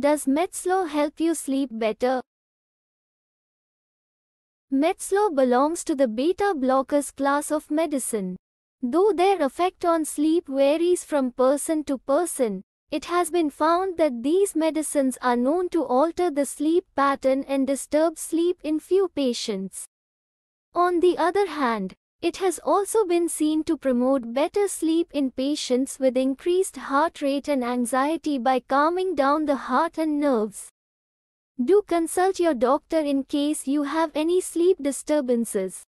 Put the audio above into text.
Does MedSlow help you sleep better? MedSlow belongs to the beta blockers class of medicine. Though their effect on sleep varies from person to person, it has been found that these medicines are known to alter the sleep pattern and disturb sleep in few patients. On the other hand, it has also been seen to promote better sleep in patients with increased heart rate and anxiety by calming down the heart and nerves. Do consult your doctor in case you have any sleep disturbances.